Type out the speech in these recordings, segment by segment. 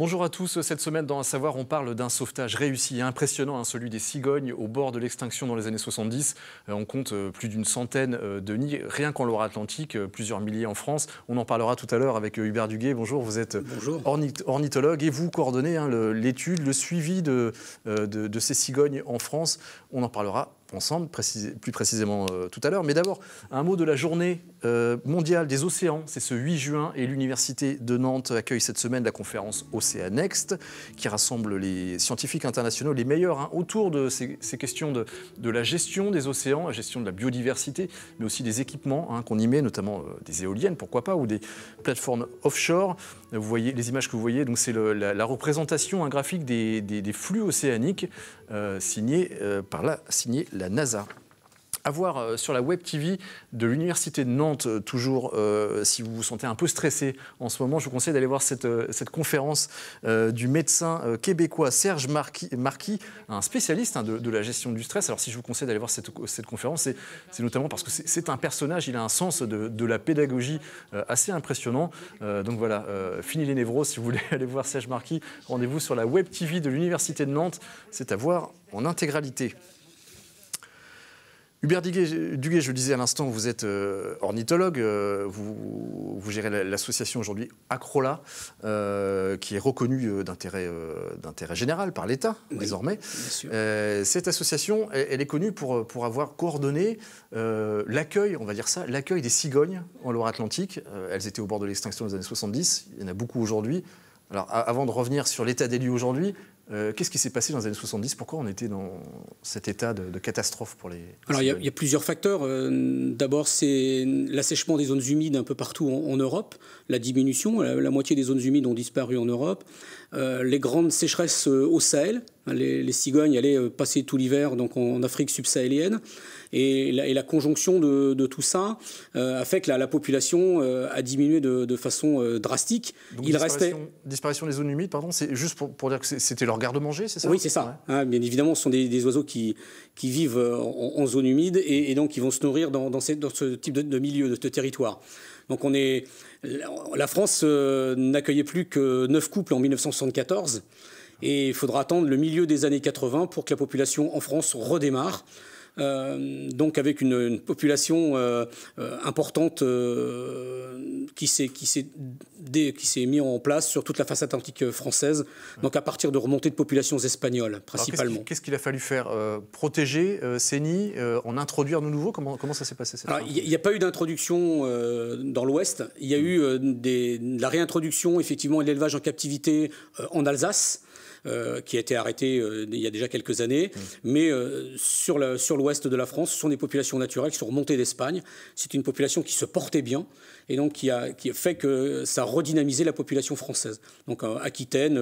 Bonjour à tous. Cette semaine, dans Un Savoir, on parle d'un sauvetage réussi et impressionnant, hein, celui des cigognes au bord de l'extinction dans les années 70. Euh, on compte euh, plus d'une centaine euh, de nids, rien qu'en Loire-Atlantique, plusieurs milliers en France. On en parlera tout à l'heure avec Hubert Duguet. Bonjour, vous êtes ornithologue et vous coordonnez hein, l'étude, le, suivi de ces cigognes en France. On en parlera ensemble plus précisément euh, tout à l'heure. Mais d'abord, un mot de la journée euh, mondiale des océans. C'est ce 8 juin et l'Université de Nantes accueille cette semaine la conférence Next qui rassemble les scientifiques internationaux, les meilleurs, hein, autour de ces, questions de, la gestion des océans, la gestion de la biodiversité, mais aussi des équipements hein, qu'on y met, notamment euh, des éoliennes, pourquoi pas, ou des plateformes offshore. Vous voyez les images que vous voyez, donc c'est la, représentation un graphique des, flux océaniques signé par la signée la NASA à voir euh, sur la Web TV de l'Université de Nantes, euh, toujours euh, si vous vous sentez un peu stressé en ce moment, je vous conseille d'aller voir cette, conférence du médecin québécois Serge Marquis, un spécialiste hein, de, la gestion du stress. Alors si je vous conseille d'aller voir cette, cette conférence, c'est notamment parce que c'est un personnage, il a un sens de, de la pédagogie assez impressionnant. donc voilà, fini les névroses, si vous voulez aller voir Serge Marquis, rendez-vous sur la Web TV de l'Université de Nantes, c'est à voir en intégralité. Hubert Duguet, je le disais à l'instant, vous êtes euh, ornithologue, euh, vous, gérez l'association aujourd'hui Acrola, euh, qui est reconnue d'intérêt général par l'État désormais. cette association, elle, est connue pour, pour avoir coordonné l'accueil, on va dire ça, l'accueil des cigognes en Loire-Atlantique. elles étaient au bord de l'extinction dans les années 70, il y en a beaucoup aujourd'hui. Alors, avant de revenir sur l'état des lieux aujourd'hui, euh, qu'est-ce qui s'est passé dans les années 70 Pourquoi on était dans cet état de, catastrophe pour les... Alors, il y, a plusieurs facteurs. Euh, d'abord, c'est l'assèchement des zones humides un peu partout en, Europe, la diminution. la, moitié des zones humides ont disparu en Europe. Euh, les grandes sécheresses euh, au Sahel. Hein, les, cigognes allaient euh, passer tout l'hiver donc en, Afrique subsahélienne. Et la, conjonction de, tout ça a fait que la, population a diminué de, façon drastique. Il disparition, restait... disparition des zones humides, pardon, c'est juste pour, dire que c'était leur garde-manger, c'est ça Oui, c'est ça. Ah, bien évidemment, ce sont des, oiseaux qui, vivent en, zone humide et, donc ils vont se nourrir dans, ce type de, milieu, de, de territoire. Donc on est, la France euh, n'accueillait plus que 9 couples en 1974. Et il faudra attendre le milieu des années 80 pour que la population en France redémarre. Euh, donc avec une, population euh, importante qui s'est qui s'est mis en place sur toute la façade atlantique euh, française, donc à partir de remontées de populations espagnoles principalement. Qu'est-ce qu'il a fallu faire euh, Protéger ces euh, nids En introduire de nouveau comment, ça s'est passé Il n'y a, pas eu d'introduction dans l'Ouest. Il y a mm. eu la réintroduction effectivement et l'élevage en captivité en Alsace. Euh, qui a été arrêté euh, il y a déjà quelques années. Mmh. Mais euh, sur l'ouest de la France, ce sont des populations naturelles qui sont remontées d'Espagne. C'est une population qui se portait bien et donc qui a, qui fait que ça a redynamisé la population française. Donc Aquitaine,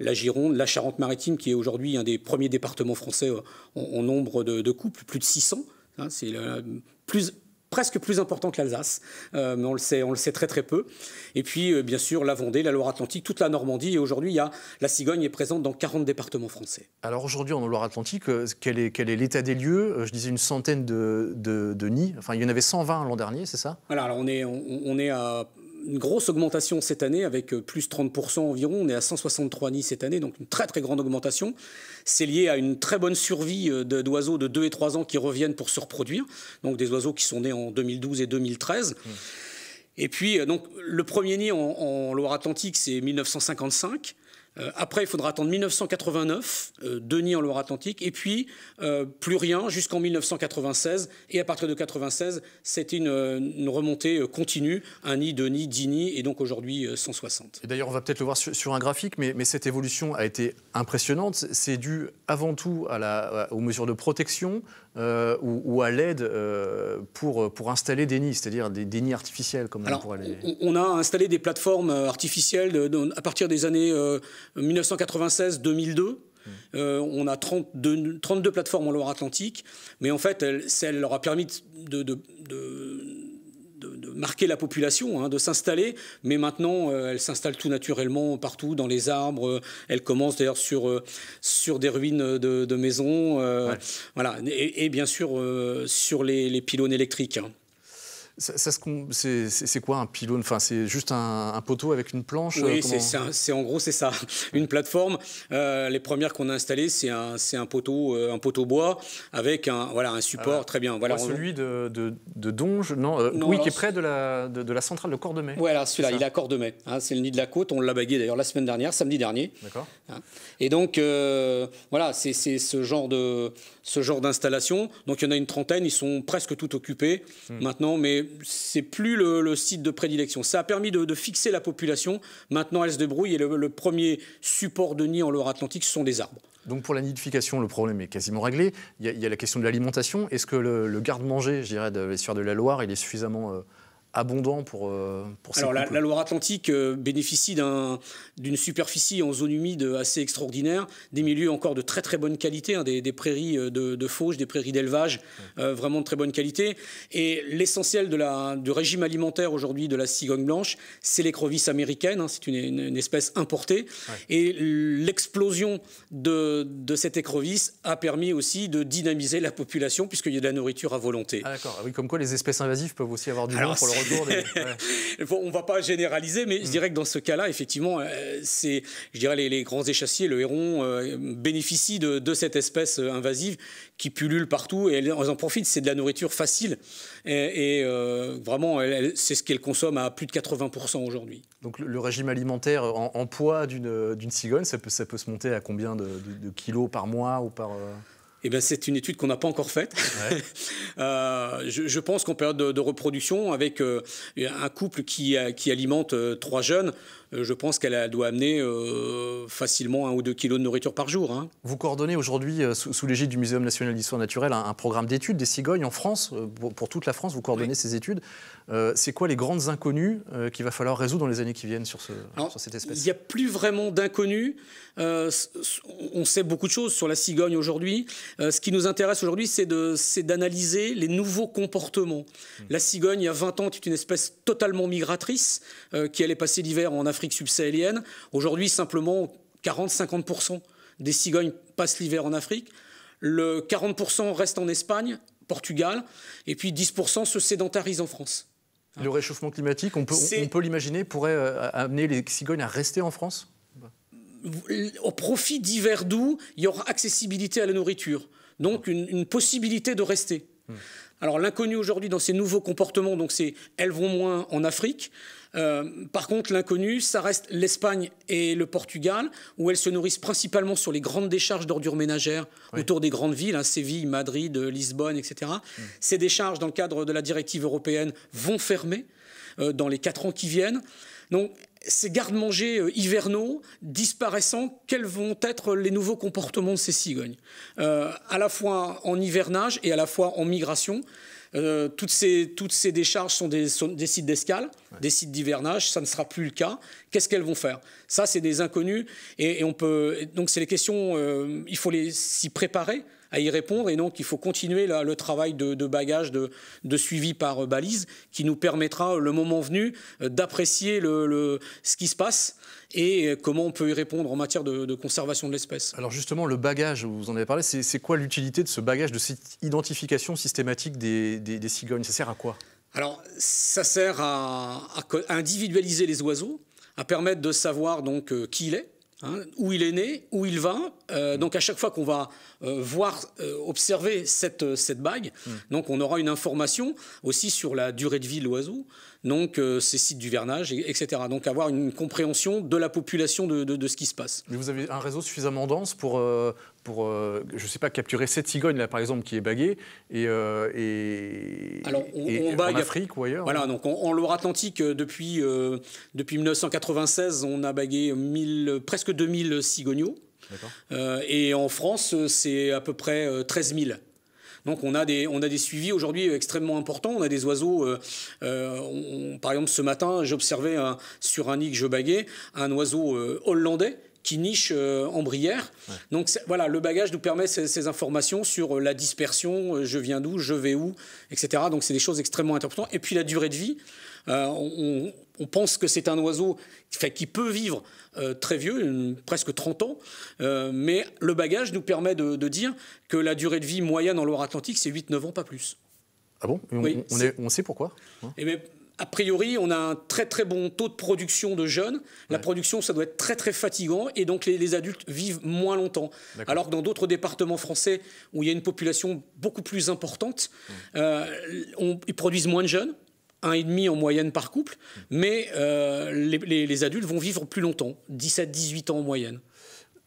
la Gironde, la Charente-Maritime, qui est aujourd'hui un des premiers départements français en, nombre de, couples, plus de 600. Hein, c'est plus presque plus important que l'Alsace, euh, mais on le, sait, on le sait très très peu. Et puis euh, bien sûr la Vendée, la Loire-Atlantique, toute la Normandie, et aujourd'hui il la cigogne est présente dans 40 départements français. Alors aujourd'hui en Loire-Atlantique, euh, quel est, quel est l'état des lieux Je disais une centaine de, de, nids, enfin il y en avait 120 l'an dernier, c'est ça Voilà, alors on est, on est à une grosse augmentation cette année avec euh, plus 30% environ. On est à 163 nids cette année, donc une très très grande augmentation. C'est lié à une très bonne survie euh, d'oiseaux de 2 et 3 ans qui reviennent pour se reproduire, donc des oiseaux qui sont nés en 2012 et 2013. Mmh. Et puis, euh, donc, le premier nid en, en Loire-Atlantique, c'est 1955. Euh, après, il faudra attendre 1989, euh, Denis en Loire-Atlantique, et puis euh, plus rien jusqu'en 1996. Et à partir de 1996, c'est une, remontée continue, un nid, deux nids, dix nids, et donc aujourd'hui 160. D'ailleurs, on va peut-être le voir sur, un graphique, mais, cette évolution a été impressionnante. C'est dû avant tout aux mesures de protection, euh, ou, à l'aide euh, pour, pour installer des nids, c'est-à-dire des, nids artificiels comme on, pourrait les... on a installé des plateformes euh, artificielles à partir des années 1996-2002. Hum. on a 32, plateformes en Loire-Atlantique, mais en fait, elle, là leur a permis de, de, Marquer la population hein, de s'installer, mais maintenant euh, elle s'installe tout naturellement partout dans les arbres. Euh, elle commence d'ailleurs sur euh, sur des ruines de, maisons, voilà, et, bien sûr sur les, pylônes électriques. Hein. C'est quoi un pylône enfin, C'est juste un, poteau avec une planche Oui, euh, c'est en gros, c'est ça. Une plateforme. Euh, les premières qu'on a installées, c'est un, un, poteau, euh, un poteau bois avec un, voilà, un support. Ah très bien. Voilà, Celui de, Donge, non, oui, qui est près de la, de, de la centrale de Cordemais. Voilà, celui-là, il est à Cordemais. Hein, c'est le nid de la côte. On l'a bagué d'ailleurs la semaine dernière, samedi dernier. D'accord. Hein. Et donc, voilà, c'est ce genre de ce genre d'installation. Donc, il y en a une trentaine. Ils sont presque tout occupés hmm. maintenant, mais c'est plus le, site de prédilection. Ça a permis de, fixer la population. Maintenant, elle se débrouille et le, premier support de nid en Loire-Atlantique, ce sont des arbres. Donc pour la nidification, le problème est quasiment réglé. Il y a, la question de l'alimentation. Est-ce que le, garde-manger, je dirais, de de la Loire, il est suffisamment... Euh, abondant pour, euh, pour Alors, la, Loire-Atlantique euh, bénéficie d'une superficie en zone humide assez extraordinaire, des milieux encore de très très bonne qualité, hein, des, prairies euh, de, de fauche, des prairies d'élevage, vraiment de très bonne qualité. Et l'essentiel de du régime alimentaire aujourd'hui de la cigogne blanche, c'est l'écrevisse américaine, hein, c'est une, espèce importée. Et l'explosion de, cette écrevisse a permis aussi de dynamiser la population, puisqu'il y a de la nourriture à volonté. Ah, d'accord, ah oui, comme quoi les espèces invasives peuvent aussi avoir du bon pour le on on va pas généraliser, mais je mm. dirais que dans ce cas-là, effectivement, euh, c'est, je dirais, les, grands échassiers, le héron, bénéficie euh, bénéficient de, cette espèce euh, invasive qui pullule partout et elles, en profitent. C'est de la nourriture facile et, vraiment, c'est ce qu'elles consomment à plus de 80% aujourd'hui. Donc le, régime alimentaire en, poids d'une cigogne, ça peut, se monter à combien de, de kilos par mois ou par eh bien, c'est une étude qu'on n'a pas encore faite. Euh, je, pense qu'en période de, reproduction, avec euh, un couple qui, euh, alimente trois jeunes, euh, je pense qu'elle doit amener euh, facilement un ou deux kilos de nourriture par jour. Hein. Vous coordonnez aujourd'hui, euh, sous, l'égide du Muséum national d'histoire naturelle, un, programme d'études des cigognes en France, pour, toute la France, vous coordonnez ces études. c'est quoi les grandes inconnues qu'il va falloir résoudre dans les années qui viennent sur, ce, cette espèce Il n'y a plus vraiment d'inconnues. on sait beaucoup de choses sur la cigogne aujourd'hui. ce qui nous intéresse aujourd'hui, c'est d'analyser les nouveaux comportements. Hmm. La cigogne, il y a 20 ans, était une espèce totalement migratrice qui allait passer l'hiver en Afrique Afrique subsahélienne. Aujourd'hui, simplement 40-50% des cigognes passent l'hiver en Afrique. Le 40% reste en Espagne, Portugal, et puis 10% se sédentarisent en France. Le réchauffement climatique, on peut, peut l'imaginer, pourrait euh, amener les cigognes à rester en France Au profit d'hiver doux, il y aura accessibilité à la nourriture, donc une, possibilité de rester. Hmm. Alors l'inconnu aujourd'hui dans ces nouveaux comportements, donc c'est elles vont moins en Afrique, euh, par contre, l'inconnu, ça reste l'Espagne et le Portugal, où elles se nourrissent principalement sur les grandes décharges d'ordures ménagères autour des grandes villes, hein, Séville, Madrid, euh, Lisbonne, etc. Mm. Ces décharges, dans le cadre de la directive européenne, vont fermer euh, dans les quatre ans qui viennent. Donc, ces gardes-mangers hivernaux disparaissant, quels vont être les nouveaux comportements de ces cigognes À la fois en hivernage et à la fois en migration. Euh, toutes, ces, décharges sont des, sites d'escale, des sites d'hivernage, ça ne sera plus le cas. Qu'est-ce qu'elles vont faire Ça, c'est des inconnus. Et, on peut, donc, c'est les questions, euh, il faut s'y préparer à y répondre. Et donc, il faut continuer le travail de, bagage, de, suivi par euh, balise, qui nous permettra, euh, le moment venu, euh, d'apprécier le, ce qui se passe et comment on peut y répondre en matière de, conservation de l'espèce. Alors justement, le bagage, vous en avez parlé, c'est quoi l'utilité de ce bagage, de cette identification systématique des, cigognes Ça sert à quoi alors, ça sert à, individualiser les oiseaux, à permettre de savoir donc qui il est, Hein, où il est né, où il va. Euh, donc à chaque fois qu'on va euh, voir, euh, observer cette, cette bague, hmm. donc on aura une information aussi sur la durée de vie de l'oiseau, donc ses sites du et, etc. Donc avoir une compréhension de la population de, de, de, ce qui se passe. Mais vous avez un réseau suffisamment dense pour pour, euh, je sais pas, capturer cette cigogne, là, par exemple, qui est baguée, et, euh, Alors, on, bague, en Afrique ou ailleurs Voilà, hein. donc en, Loire-Atlantique, euh, depuis, depuis 1996, on a bagué presque 2000 cigogneaux. et en France, c'est à peu près 13 000. Donc on a des, on a des suivis aujourd'hui extrêmement importants. On a des oiseaux. par exemple, ce matin, j'observais sur un nid que je baguais un oiseau hollandais qui niche euh, en Brière. Donc voilà, le bagage nous permet ces, informations sur euh, la dispersion, euh, je viens d'où, je vais où, etc. Donc c'est des choses extrêmement importantes. Et puis la durée de vie. on, pense que c'est un oiseau fait, qui peut vivre très vieux, presque 30 ans, mais le bagage nous permet de, dire que la durée de vie moyenne en Loire-Atlantique, c'est 8-9 ans, pas plus. Ah bon on, oui, on, on, sait pourquoi Et eh a priori, on a un très très bon taux de production de jeunes. La production, ça doit être très très fatigant et donc les, adultes vivent moins longtemps. Alors que dans d'autres départements français où il y a une population beaucoup plus importante, euh, ils produisent moins de jeunes, un et demi en moyenne par couple, mais euh, les, les adultes vont vivre plus longtemps, 17-18 ans en moyenne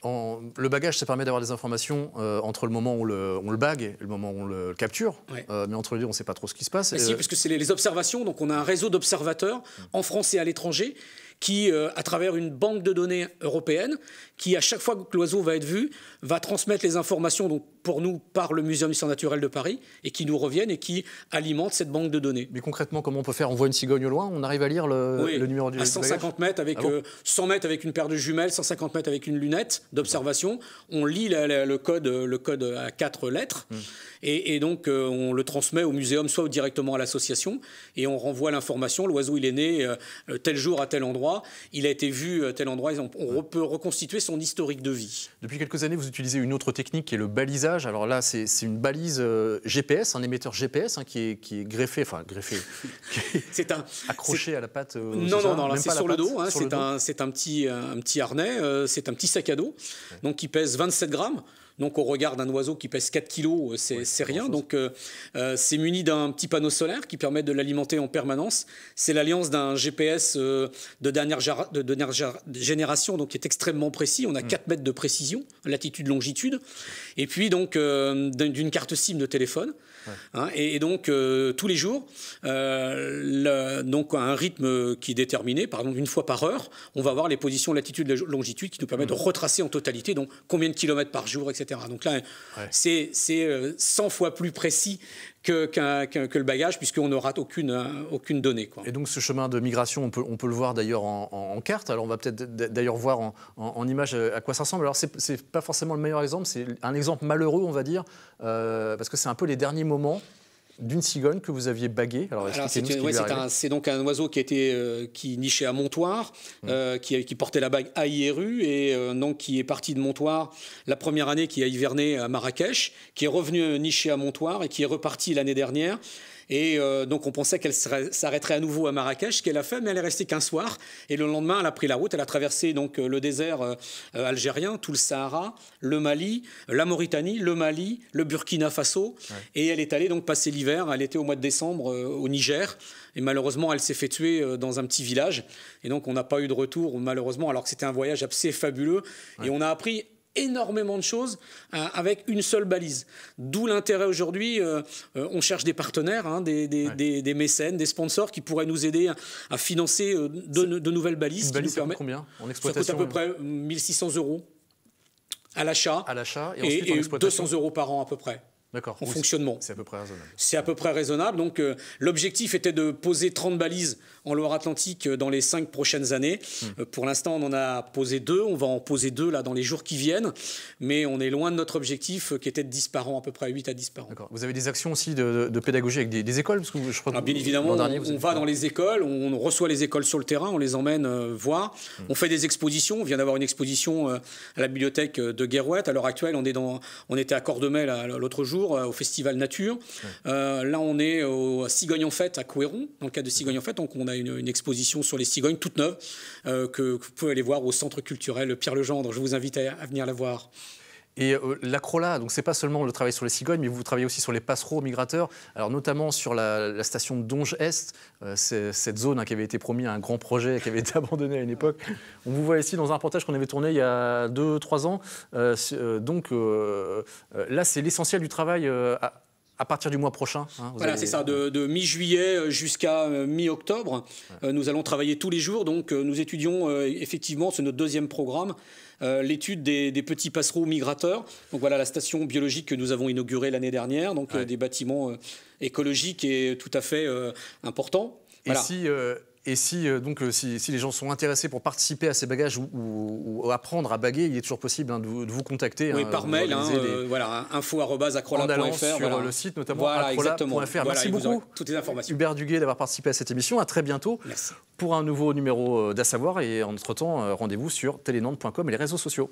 le bagage, ça permet d'avoir des informations euh, entre le moment où on le, bague et le moment où on le capture. Euh, mais entre les deux, on ne sait pas trop ce qui se passe. Et bah, si, euh, parce que c'est les, observations. Donc, on a un réseau d'observateurs mm. en France et à l'étranger qui, à travers une banque de données européenne, qui, à chaque fois que l'oiseau va être vu, va transmettre les informations donc, pour nous par le Muséum d'histoire naturelle de Paris et qui nous reviennent et qui alimentent cette banque de données. Mais concrètement, comment on peut faire On voit une cigogne au loin, on arrive à lire le, le numéro du à 150 mètres avec 100 ah euh, mètres avec une paire de jumelles, 150 mètres avec une lunette d'observation. On lit le code, le code à quatre lettres hmm. et, donc euh, on le transmet au muséum soit directement à l'association et on renvoie l'information. L'oiseau il est né euh, tel jour à tel endroit, il a été vu à tel endroit. On, peut reconstituer son historique de vie. Depuis quelques années, vous utilisez une autre technique qui est le balisage alors là, c'est une balise euh, GPS, un émetteur GPS hein, qui, est, greffé, enfin greffé, c'est un accroché à la patte. Euh, non, non, non, c'est sur hein, le dos. c'est un, un, petit, euh, un, petit harnais, c'est un petit sac à dos, donc qui pèse 27 grammes. Donc on regarde un oiseau qui pèse 4 kg, euh, c'est rien. Donc euh, euh, c'est muni d'un petit panneau solaire qui permet de l'alimenter en permanence. C'est l'alliance d'un GPS de, dernière de, génération, donc qui est extrêmement précis. On a 4 mm. mètres de précision, latitude, longitude. Et puis donc d'une carte SIM de téléphone. Hein, et, donc, euh, tous les jours, euh, donc à un rythme qui est déterminé, par exemple une fois par heure, on va avoir les positions latitude et longitude qui nous permettent de mm. retracer en totalité, donc combien de kilomètres par jour, etc. Donc là, c'est 100 euh, fois plus précis que, le bagage, puisqu'on n'aura aucune, euh, aucune donnée. Et donc ce chemin de migration, on peut, on peut le voir d'ailleurs en, carte. Alors on va peut-être d'ailleurs voir en, image euh, à quoi ça ressemble. Alors c'est pas forcément le meilleur exemple, c'est un exemple malheureux, on va dire, euh, parce que c'est un peu les derniers moments d'une cigogne que vous aviez baguée. c'est donc un oiseau qui, était, euh, qui nichait à Montoire, mm. euh, qui, qui, portait la bague à et euh, donc qui est parti de Montoire la première année, qui a hiverné à Marrakech, qui est revenu nicher à Montoire et qui est reparti l'année dernière. Et euh, donc on pensait qu'elle s'arrêterait à nouveau à Marrakech, qu'elle a fait, mais elle est restée qu'un soir. Et le lendemain, elle a pris la route, elle a traversé donc euh, le désert euh, algérien, tout le Sahara, le Mali, la Mauritanie, le Mali, le Burkina Faso. Et elle est allée donc passer l'hiver, elle était au mois de décembre au Niger. Et malheureusement, elle s'est fait tuer dans un petit village. Et donc on n'a pas eu de retour, malheureusement, alors que c'était un voyage assez fabuleux. Et on a appris énormément de choses euh, avec une seule balise. D'où l'intérêt aujourd'hui, euh, euh, on cherche des partenaires, hein, des, mécènes, des sponsors qui pourraient nous aider à, financer de, nouvelles balises. qui nous permettent. combien en exploitation à peu près 1600 euros à l'achat. À l'achat et, 200 euros par an à peu près. D'accord. en fonctionnement. C'est à peu près raisonnable. C'est à peu près raisonnable. Donc euh, l'objectif était de poser 30 balises en Loire-Atlantique euh, dans les 5 prochaines années. Hmm. Euh, pour l'instant, on en a posé 2. On va en poser 2 là dans les jours qui viennent. Mais on est loin de notre objectif qui était de 10 par à peu près 8 à 10 par an. Vous avez des actions aussi de, pédagogie avec des, écoles Parce que je ah, Bien évidemment, on, va dans les écoles, on, reçoit les écoles sur le terrain, on les emmène voir. Hmm. On fait des expositions. On vient d'avoir une exposition à la bibliothèque de Guérouette. À l'heure actuelle, on, est dans, on était à Cordemais l'autre jour. Euh, au Festival Nature. Euh, là, on est au Cigogne en Fête à Couéron, dans le cas de Cigogne en Fête. Donc, on a une, exposition sur les cigognes, toute neuve, euh, que, vous pouvez aller voir au Centre culturel Pierre Legendre. Je vous invite à venir la voir. Et euh, l'ACROLA, donc c'est pas seulement le travail sur les cigognes, mais vous travaillez aussi sur les passereaux migrateurs, alors notamment sur la, station de Donge Est, euh, cette zone hein, qui avait été promis à un grand projet qui avait été abandonné à une époque. On vous voit ici dans un reportage qu'on avait tourné il y a 2-3 ans. Euh, euh, donc là, c'est l'essentiel du travail à à partir du mois prochain. Hein, voilà, c'est ça, de, mi-juillet euh, jusqu'à euh, mi-octobre. Euh, nous allons travailler tous les jours, donc nous étudions effectivement, c'est notre deuxième programme, l'étude des, petits passereaux migrateurs. Donc voilà la station biologique que nous avons inaugurée l'année dernière, donc des bâtiments écologiques et tout à fait importants. Et si et si, euh, donc, euh, si, les gens sont intéressés pour participer à ces bagages ou, apprendre à baguer, il est toujours possible hein, de, vous contacter. Oui, hein, par mail, hein, les... Euh, voilà, Sur le site, notamment voilà, Merci beaucoup, toutes les informations. Hubert Duguet d'avoir participé à cette émission. À très bientôt pour un nouveau numéro d'A Savoir. Et entre-temps, rendez-vous sur telenand.com et les réseaux sociaux.